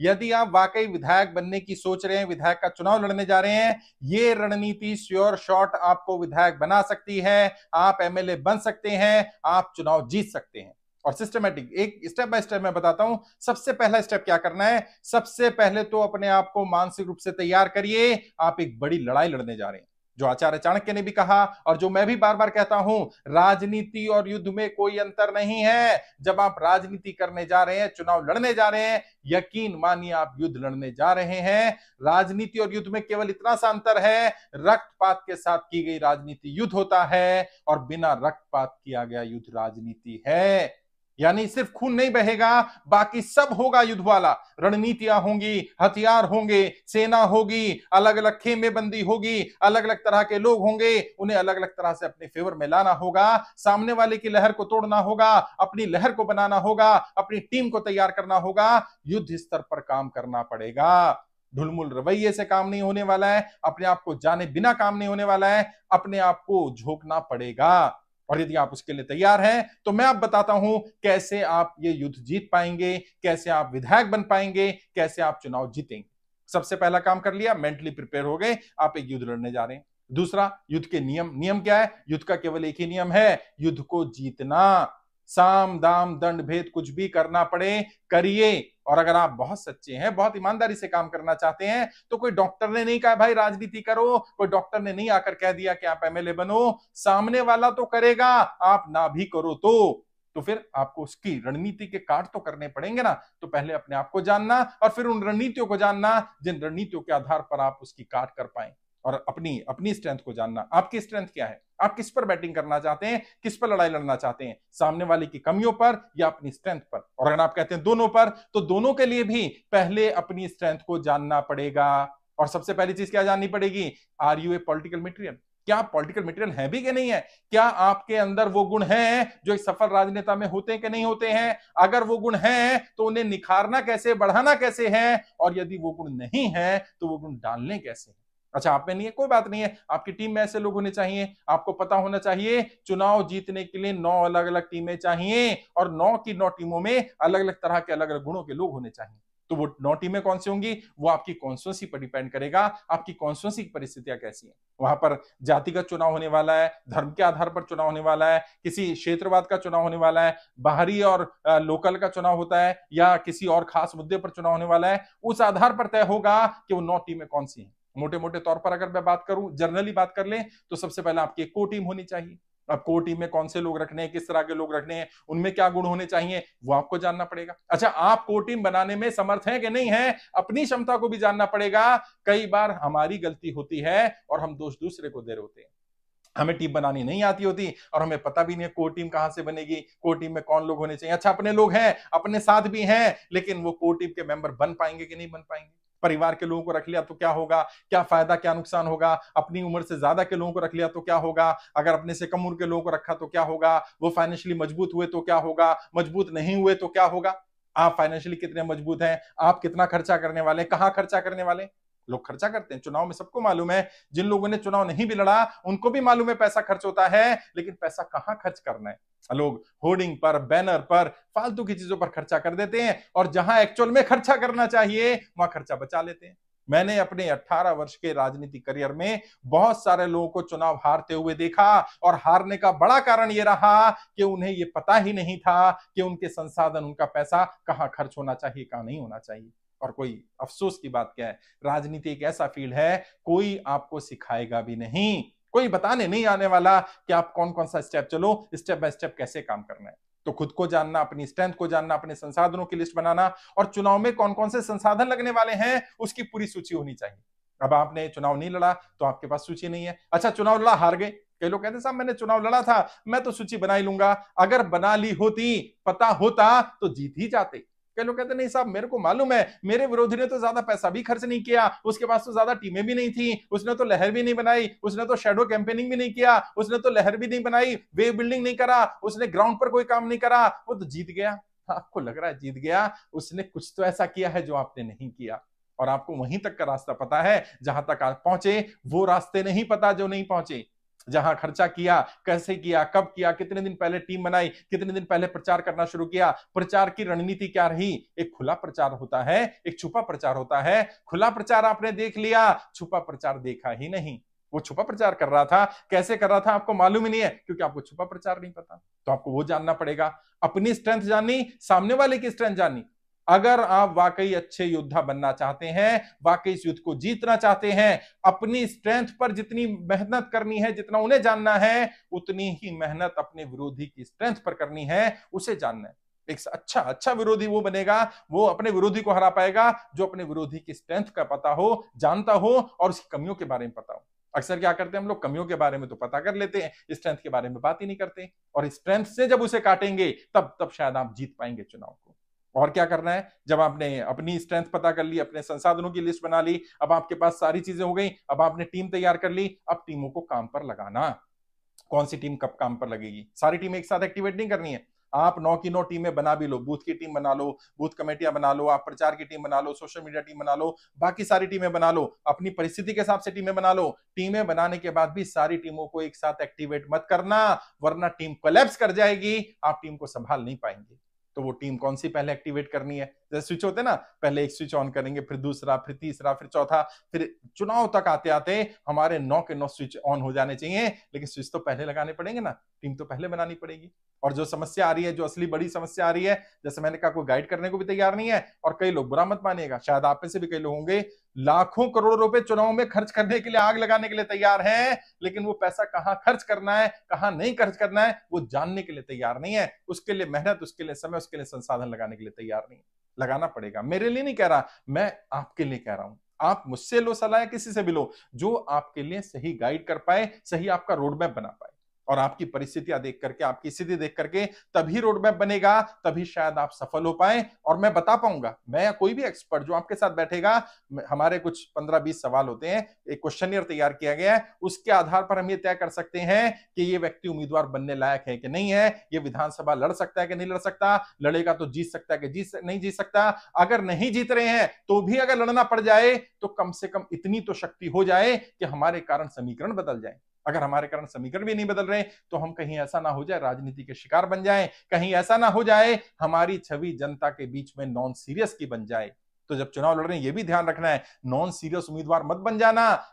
यदि आप वाकई विधायक बनने की सोच रहे हैं विधायक का चुनाव लड़ने जा रहे हैं ये रणनीति श्योर शॉट आपको विधायक बना सकती है आप एमएलए बन सकते हैं आप चुनाव जीत सकते हैं और सिस्टमेटिक एक स्टेप बाय स्टेप मैं बताता हूं सबसे पहला स्टेप क्या करना है सबसे पहले तो अपने आप को मानसिक रूप से तैयार करिए आप एक बड़ी लड़ाई लड़ने जा रहे हैं जो आचार्य चाणक्य ने भी कहा और जो मैं भी बार बार कहता हूं राजनीति और युद्ध में कोई अंतर नहीं है जब आप राजनीति करने जा रहे हैं चुनाव लड़ने जा रहे हैं यकीन मानिए आप युद्ध लड़ने जा रहे हैं राजनीति और युद्ध में केवल इतना सा अंतर है रक्तपात के साथ की गई राजनीति युद्ध होता है और बिना रक्तपात किया गया युद्ध राजनीति है यानी सिर्फ खून नहीं बहेगा बाकी सब होगा युद्ध वाला रणनीतियां होंगी हथियार होंगे सेना होगी अलग अलग बंदी होगी अलग अलग तरह के लोग होंगे उन्हें अलग अलग तरह से अपने फेवर में लाना होगा सामने वाले की लहर को तोड़ना होगा अपनी लहर को बनाना होगा अपनी टीम को तैयार करना होगा युद्ध स्तर पर काम करना पड़ेगा ढुलमुल रवैये से काम नहीं होने वाला है अपने आप को जाने बिना काम नहीं होने वाला है अपने आप को झोंकना पड़ेगा और यदि आप उसके लिए तैयार हैं तो मैं आप बताता हूं कैसे आप ये युद्ध जीत पाएंगे कैसे आप विधायक बन पाएंगे कैसे आप चुनाव जीतेंगे सबसे पहला काम कर लिया मेंटली प्रिपेयर हो गए आप एक युद्ध लड़ने जा रहे हैं दूसरा युद्ध के नियम नियम क्या है युद्ध का केवल एक ही नियम है युद्ध को जीतना साम दाम दंड भेद कुछ भी करना पड़े करिए और अगर आप बहुत सच्चे हैं बहुत ईमानदारी से काम करना चाहते हैं तो कोई डॉक्टर ने नहीं कहा भाई राजनीति करो कोई डॉक्टर ने नहीं आकर कह दिया कि आप एमएलए बनो सामने वाला तो करेगा आप ना भी करो तो तो फिर आपको उसकी रणनीति के काट तो करने पड़ेंगे ना तो पहले अपने आप को जानना और फिर उन रणनीतियों को जानना जिन रणनीतियों के आधार पर आप उसकी काट कर पाए और अपनी अपनी स्ट्रेंथ को जानना आपकी स्ट्रेंथ क्या है आप किस पर बैटिंग करना चाहते हैं किस पर लड़ाई लड़ना चाहते हैं सामने वाले की कमियों पर या अपनी स्ट्रेंथ पर और अगर आप कहते हैं दोनों पर तो दोनों के लिए भी पहले अपनी स्ट्रेंथ को जानना पड़ेगा और सबसे पहली चीज क्या जाननी पड़ेगी are you a political material क्या पॉलिटिकल मटेरियल है भी कि नहीं है क्या आपके अंदर वो गुण हैं जो एक सफल राजनेता में होते हैं कि नहीं होते हैं अगर वो गुण हैं तो उन्हें निखारना कैसे बढ़ाना कैसे है और यदि वो गुण नहीं है तो वो गुण डालने कैसे है अच्छा आप में नहीं है कोई बात नहीं है आपकी टीम में ऐसे लोग होने चाहिए आपको पता होना चाहिए चुनाव जीतने के लिए नौ अलग अलग टीमें चाहिए और नौ की नौ टीमों में अलग अलग तरह के अलग अलग गुणों के लोग होने चाहिए तो वो नौ टीमें कौन सी होंगी वो आपकी कॉन्स्टिट्यूंसी पर डिपेंड करेगा आपकी कॉन्स्टिट्यूंसी की परिस्थितियां कैसी है वहां पर जातिगत चुनाव होने वाला है धर्म के आधार पर चुनाव होने वाला है किसी क्षेत्रवाद का चुनाव होने वाला है बाहरी और लोकल का चुनाव होता है या किसी और खास मुद्दे पर चुनाव होने वाला है उस आधार पर तय होगा कि वो नौ टीमें कौन सी हैं मोटे मोटे तौर पर अगर मैं बात करूं जर्नली बात कर लें तो सबसे पहले आपकी एक को टीम होनी चाहिए अब कोर टीम में कौन से लोग रखने हैं किस तरह के लोग रखने हैं उनमें क्या गुण होने चाहिए वो आपको जानना पड़ेगा अच्छा आप कोर टीम बनाने में समर्थ हैं कि नहीं है अपनी क्षमता को भी जानना पड़ेगा कई बार हमारी गलती होती है और हम दोष दूसरे को दे रहे होते हैं हमें टीम बनानी नहीं आती होती और हमें पता भी नहीं है कोर टीम कहां से बनेगी कोर टीम में कौन लोग होने चाहिए अच्छा अपने लोग हैं अपने साथ भी हैं लेकिन वो कोर टीम के मेंबर बन पाएंगे कि नहीं बन पाएंगे परिवार के लोगों को रख लिया तो क्या होगा क्या फायदा क्या नुकसान होगा अपनी उम्र से ज्यादा के लोगों को रख लिया तो क्या होगा अगर अपने से कम उम्र के लोगों को रखा तो क्या होगा वो फाइनेंशियली मजबूत हुए तो क्या होगा मजबूत नहीं हुए तो क्या होगा आप फाइनेंशियली कितने मजबूत हैं आप कितना खर्चा करने वाले कहाँ खर्चा करने वाले लोग खर्चा करते हैं चुनाव में सबको मालूम है जिन लोगों ने चुनाव नहीं भी लड़ा उनको भी मालूम है पैसा खर्च होता है लेकिन पैसा कहाँ खर्च करना है लोग होर्डिंग पर बैनर पर फालतू की चीजों पर खर्चा कर देते हैं और जहां एक्चुअल में खर्चा करना चाहिए वहां खर्चा बचा लेते हैं मैंने अपने 18 वर्ष के राजनीति करियर में बहुत सारे लोगों को चुनाव हारते हुए देखा और हारने का बड़ा कारण यह रहा कि उन्हें यह पता ही नहीं था कि उनके संसाधन उनका पैसा कहाँ खर्च होना चाहिए कहाँ नहीं होना चाहिए और कोई अफसोस की बात क्या है राजनीति एक ऐसा फील्ड है कोई आपको सिखाएगा भी नहीं कोई बताने नहीं आने वाला कि आप कौन कौन सा स्टेप चलो स्टेप बाय स्टेप कैसे काम करना है तो खुद को जानना अपनी स्ट्रेंथ को जानना अपने संसाधनों की लिस्ट बनाना और चुनाव में कौन कौन से संसाधन लगने वाले हैं उसकी पूरी सूची होनी चाहिए अब आपने चुनाव नहीं लड़ा तो आपके पास सूची नहीं है अच्छा चुनाव लड़ा हार गए कई लोग कहते साहब मैंने चुनाव लड़ा था मैं तो सूची बना ही लूंगा अगर बना ली होती पता होता तो जीत ही जाते कई लोग कहते नहीं साहब मेरे को मालूम है मेरे विरोधी ने तो ज्यादा पैसा भी खर्च नहीं किया उसके पास तो ज्यादा टीमें भी नहीं थी उसने तो लहर भी नहीं बनाई उसने तो शेडो कैंपेनिंग भी नहीं किया उसने तो लहर भी नहीं बनाई वेव बिल्डिंग नहीं करा उसने ग्राउंड पर कोई काम नहीं करा वो तो जीत गया आपको लग रहा है जीत गया उसने कुछ तो ऐसा किया है जो आपने नहीं किया और आपको वहीं तक का रास्ता पता है जहां तक आप पहुंचे वो रास्ते नहीं पता जो नहीं पहुंचे जहां खर्चा किया कैसे किया कब किया कितने दिन पहले टीम बनाई कितने दिन पहले प्रचार करना शुरू किया प्रचार की रणनीति क्या रही एक खुला प्रचार होता है एक छुपा प्रचार होता है खुला प्रचार आपने देख लिया छुपा प्रचार देखा ही नहीं वो छुपा प्रचार कर रहा था कैसे कर रहा था आपको मालूम ही नहीं है क्योंकि आपको छुपा प्रचार नहीं पता तो आपको वो जानना पड़ेगा अपनी स्ट्रेंथ जाननी सामने वाले की स्ट्रेंथ जाननी अगर आप वाकई अच्छे योद्धा बनना चाहते हैं वाकई इस युद्ध को जीतना चाहते हैं अपनी स्ट्रेंथ पर जितनी मेहनत करनी है जितना उन्हें जानना है उतनी ही मेहनत अपने विरोधी की स्ट्रेंथ पर करनी है उसे जानना है एक अच्छा अच्छा विरोधी वो बनेगा वो अपने विरोधी को हरा पाएगा जो अपने विरोधी की स्ट्रेंथ का पता हो जानता हो और उसकी कमियों के बारे में पता हो अक्सर क्या करते हैं हम लोग कमियों के बारे में तो पता कर लेते हैं स्ट्रेंथ के बारे में बात ही नहीं करते और स्ट्रेंथ से जब उसे काटेंगे तब तब शायद आप जीत पाएंगे चुनाव और क्या करना है जब आपने अपनी स्ट्रेंथ पता कर ली अपने संसाधनों की लिस्ट बना ली अब आपके पास सारी चीजें हो गई अब आपने टीम तैयार कर ली अब टीमों को काम पर लगाना कौन सी टीम कब काम पर लगेगी सारी टीम एक साथ एक्टिवेट नहीं करनी है आप नौ की नौ टीमें बना भी लो बूथ की टीम बना लो बूथ कमेटियां बना लो आप प्रचार की टीम बना लो सोशल मीडिया टीम बना लो बाकी सारी टीमें बना लो अपनी परिस्थिति के हिसाब से टीमें बना लो टीमें बनाने के बाद भी सारी टीमों को एक साथ एक्टिवेट मत करना वरना टीम कलेप्स कर जाएगी आप टीम को संभाल नहीं पाएंगे तो वो टीम कौन सी पहले एक्टिवेट करनी है जैसे स्विच होते ना पहले एक स्विच ऑन करेंगे फिर दूसरा फिर तीसरा फिर चौथा फिर चुनाव तक आते आते हमारे नौ के नौ स्विच ऑन हो जाने चाहिए लेकिन स्विच तो पहले लगाने पड़ेंगे ना टीम तो पहले बनानी पड़ेगी और जो समस्या आ रही है जो असली बड़ी समस्या आ रही है जैसे मैंने कहा कोई गाइड करने को भी तैयार नहीं है और कई लोग बुरा मत मानिएगा शायद आप में से भी कई लोग होंगे लाखों करोड़ रुपए चुनाव में खर्च करने के लिए आग लगाने के लिए तैयार हैं लेकिन वो पैसा कहाँ खर्च करना है कहाँ नहीं खर्च करना है वो जानने के लिए तैयार नहीं है उसके लिए मेहनत उसके लिए समय उसके लिए संसाधन लगाने के लिए तैयार नहीं है लगाना पड़ेगा मेरे लिए नहीं कह रहा मैं आपके लिए कह रहा हूं आप मुझसे लो सलाह किसी से भी लो जो आपके लिए सही गाइड कर पाए सही आपका रोड मैप बना पाए और आपकी परिस्थितियां देख करके आपकी स्थिति देख करके तभी रोड मैप बनेगा तभी शायद आप सफल हो पाए और मैं बता पाऊंगा मैं या कोई भी एक्सपर्ट जो आपके साथ बैठेगा हमारे कुछ पंद्रह बीस सवाल होते हैं एक क्वेश्चन तैयार किया गया है उसके आधार पर हम ये तय कर सकते हैं कि ये व्यक्ति उम्मीदवार बनने लायक है कि नहीं है ये विधानसभा लड़ सकता है कि नहीं लड़ सकता लड़ेगा तो जीत सकता है कि जीत नहीं जीत सकता अगर नहीं जीत रहे हैं तो भी अगर लड़ना पड़ जाए तो कम से कम इतनी तो शक्ति हो जाए कि हमारे कारण समीकरण बदल जाए अगर हमारे कारण समीकरण भी नहीं बदल रहे तो हम कहीं ऐसा ना हो जाए राजनीति के शिकार बन जाए कहीं ऐसा ना हो जाए हमारी छवि जनता के बीच में नॉन सीरियस की बन जाए तो जब चुनाव लड़ रहे हैं ये भी ध्यान रखना है नॉन सीरियस उम्मीदवार मत बन जाना